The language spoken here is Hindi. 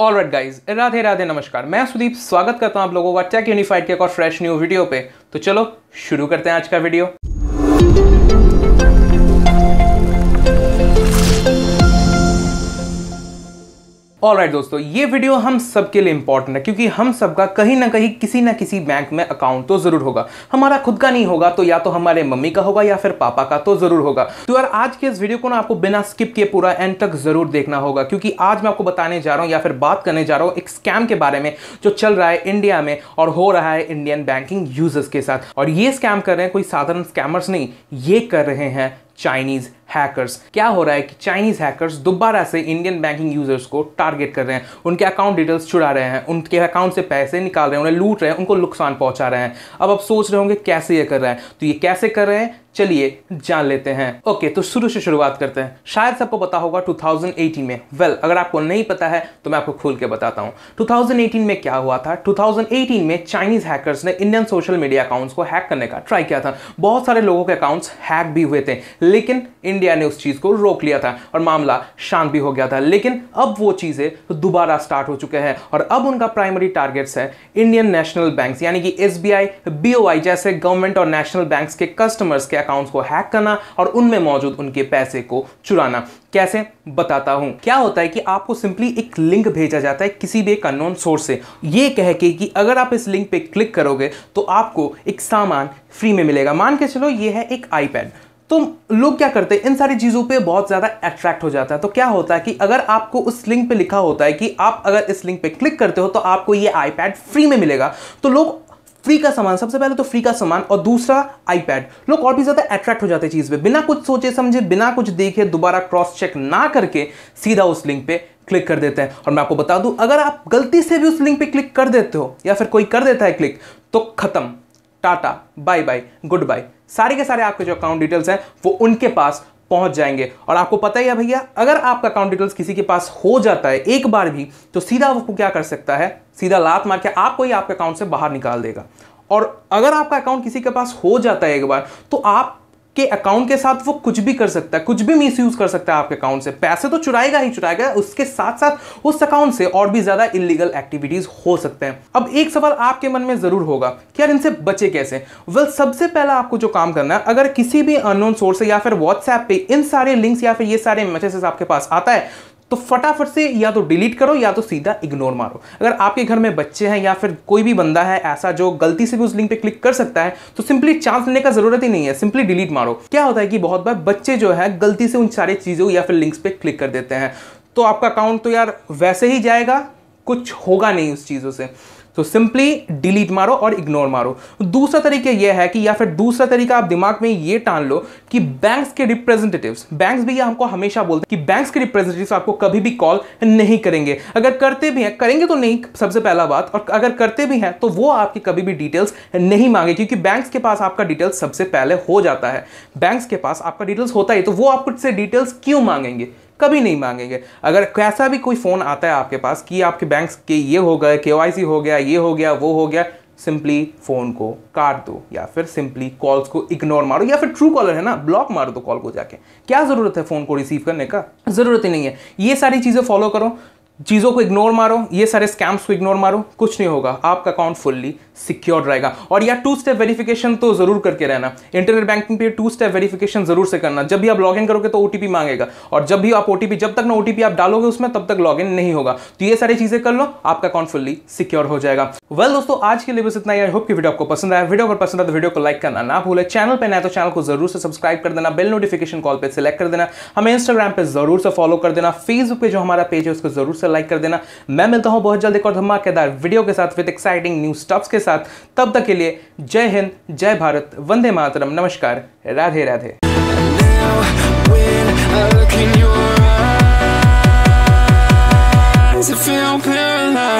all right guys Radhe Radhe नमस्कार मैं सुदीप स्वागत करता हूं आप लोगों का टेक यूनिफाइड के एक और फ्रेश न्यू वीडियो पे तो चलो शुरू करते हैं आज का वीडियो ऑल राइट दोस्तों ये वीडियो हम सबके लिए इंपॉर्टेंट है क्योंकि हम सबका कहीं ना कहीं किसी ना किसी बैंक में अकाउंट तो जरूर होगा हमारा खुद का नहीं होगा तो या तो हमारे मम्मी का होगा या फिर पापा का तो जरूर होगा तो यार आज के इस वीडियो को ना आपको बिना स्किप किए पूरा एंड तक जरूर देखना होगा क्योंकि आज मैं आपको बताने जा रहा हूँ या फिर बात करने जा रहा हूँ एक स्कैम के बारे में जो चल रहा है इंडिया में और हो रहा है इंडियन बैंकिंग यूजर्स के साथ और ये स्कैम कर रहे हैं कोई साधारण स्कैमर्स नहीं ये कर रहे हैं चाइनीज हैकर्स क्या हो रहा है कि चाइनीज हैकर्स दोबारा से इंडियन बैंकिंग यूजर्स को टारगेट कर रहे हैं उनके अकाउंट डिटेल्स चुरा रहे हैं उनके अकाउंट से पैसे निकाल रहे हैं उन्हें लूट रहे हैं उनको नुकसान पहुंचा रहे हैं अब आप सोच रहे होंगे कैसे ये कर रहे हैं तो ये कैसे कर रहे हैं चलिए जान लेते हैं ओके तो शुरू से शुरुआत करते हैं शायद सबको पता होगा 2018 में वेल well, अगर आपको नहीं पता है तो मैं आपको खोल के बताता हूँ 2018 में क्या हुआ था 2018 में चाइनीज हैकर्स ने इंडियन सोशल मीडिया अकाउंट्स को हैक करने का ट्राई किया था बहुत सारे लोगों के अकाउंट्स हैक भी हुए थे लेकिन इंडिया ने उस चीज़ को रोक लिया था और मामला शांत भी हो गया था लेकिन अब वो चीज़ें दोबारा स्टार्ट हो चुके हैं और अब उनका प्राइमरी टारगेट्स है इंडियन नेशनल बैंक यानी कि एस बी जैसे गवर्नमेंट और नेशनल बैंक के कस्टमर्स के अकाउंट्स को हैक करना और उनमें मौजूद उनके पैसे को चुराना कैसे बताता हूं क्या होता है कि आपको सिंपली एक लिंक भेजा जाता है किसी भी एक अननोन सोर्स से ये कह के कि अगर आप इस लिंक पे क्लिक करोगे तो आपको एक सामान फ्री में मिलेगा मान के चलो ये है एक आईपैड तो लोग क्या करते हैं इन सारी चीज़ों पे बहुत ज़्यादा अट्रैक्ट हो जाता है तो क्या होता है कि अगर आपको उस लिंक पे लिखा होता है कि आप अगर इस लिंक पे क्लिक करते हो तो आपको ये आईपैड फ्री में मिलेगा तो लोग फ्री का सामान सबसे पहले तो फ्री का सामान और दूसरा आईपैड लोग और भी ज़्यादा अट्रैक्ट हो जाते हैं चीज़ पे बिना कुछ सोचे समझे बिना कुछ देखे दोबारा क्रॉस चेक ना करके सीधा उस लिंक पे क्लिक कर देते हैं और मैं आपको बता दूं अगर आप गलती से भी उस लिंक पे क्लिक कर देते हो या फिर कोई कर देता है क्लिक तो ख़त्म tata bye bye goodbye सारे के सारे आपके जो अकाउंट डिटेल्स हैं वो उनके पास पहुंच जाएंगे और आपको पता ही है भैया अगर आपका अकाउंट डिटेल्स किसी के पास हो जाता है एक बार भी तो सीधा वो क्या कर सकता है सीधा लात मार के आपको ही आपके अकाउंट से बाहर निकाल देगा और अगर आपका अकाउंट किसी के पास हो जाता है एक बार तो आप के अकाउंट के साथ वो कुछ भी कर सकता है कुछ भी मिसयूज कर सकता है आपके अकाउंट से पैसे तो चुराएगा ही चुराएगा उसके साथ साथ उस अकाउंट से और भी ज़्यादा इलीगल एक्टिविटीज़ हो सकते हैं अब एक सवाल आपके मन में ज़रूर होगा कि यार इनसे बचे कैसे वेल सबसे पहला आपको जो काम करना है अगर किसी भी अननोन सोर्स या फिर व्हाट्सएप पे इन सारे लिंक्स या फिर ये सारे मैसेजेस आपके पास आता है तो फटाफट से या तो डिलीट करो या तो सीधा इग्नोर मारो अगर आपके घर में बच्चे हैं या फिर कोई भी बंदा है ऐसा जो गलती से भी उस लिंक पे क्लिक कर सकता है तो सिंपली चांस लेने का जरूरत ही नहीं है सिंपली डिलीट मारो क्या होता है कि बहुत बार बच्चे जो है गलती से उन सारी चीज़ों या फिर लिंक्स पे क्लिक कर देते हैं तो आपका अकाउंट तो यार वैसे ही जाएगा कुछ होगा नहीं उस चीज़ों से तो सिंपली डिलीट मारो और इग्नोर मारो दूसरा तरीका यह है कि या फिर दूसरा तरीका आप दिमाग में ये टान लो कि बैंक्स के रिप्रेजेंटेटिव्स बैंक्स भी हमको हमेशा बोलते हैं कि बैंक्स के रिप्रेजेंटेटिव्स आपको कभी भी कॉल नहीं करेंगे अगर करते भी हैं करेंगे तो नहीं सबसे पहला बात और अगर करते भी हैं तो वो आपकी कभी भी डिटेल्स नहीं मांगे क्योंकि बैंक्स के पास आपका डिटेल्स सबसे पहले हो जाता है बैंक्स के पास आपका डिटेल्स होता है तो वो आपसे डिटेल्स क्यों मांगेंगे कभी नहीं मांगेंगे अगर कैसा भी कोई फ़ोन आता है आपके पास कि आपके बैंक के ये हो गए के हो गया ये हो गया वो हो गया सिंपली फ़ोन को काट दो या फिर सिंपली कॉल्स को इग्नोर मारो या फिर ट्रू कॉलर है ना ब्लॉक मार दो कॉल को जाके क्या ज़रूरत है फ़ोन को रिसीव करने का ज़रूरत ही नहीं है ये सारी चीज़ें फॉलो करो चीज़ों को इग्नोर मारो ये सारे स्कैम्स को इग्नोर मारो कुछ नहीं होगा आपका अकाउंट फुल्ली सिक्योर रहेगा और यार टू स्टेप वेरिफिकेशन तो जरूर करके रहना इंटरनेट बैंकिंग पे टू स्टेप वेरिफिकेशन जरूर से करना जब भी आप लॉगिन करोगे तो ओटीपी मांगेगा और जब भी आप ओटीपी जब तक ना ओटीपी आप डालोगे उसमें तब तक लॉगिन नहीं होगा तो ये सारी चीज़ें कर लो आपका अकाउंट फुल्ली सिक्योर हो जाएगा वेल well, दोस्तों आज के लिए बस इतना ही आई होप की वीडियो आपको पसंद आया वीडियो अगर पसंद आया तो वीडियो को लाइक करना ना भूले चैनल पर नया तो चैनल को जरूर से सब्सक्राइब कर देना बेल नोटिफिकेशन कॉल पर सिलेक्ट कर देना हमें इंस्टाग्राम पर जरूर से फॉलो कर देना फेसबुक पर जो हमारा पेज है उसको जरूर से लाइक कर देना मैं मिलता हूं बहुत जल्द एक और धमाकेदार वीडियो के साथ विद एक्साइटिंग न्यूज टॉप्स के साथ तब तक के लिए जय हिंद जय भारत वंदे मातरम नमस्कार Radhe Radhe I feel paralyzed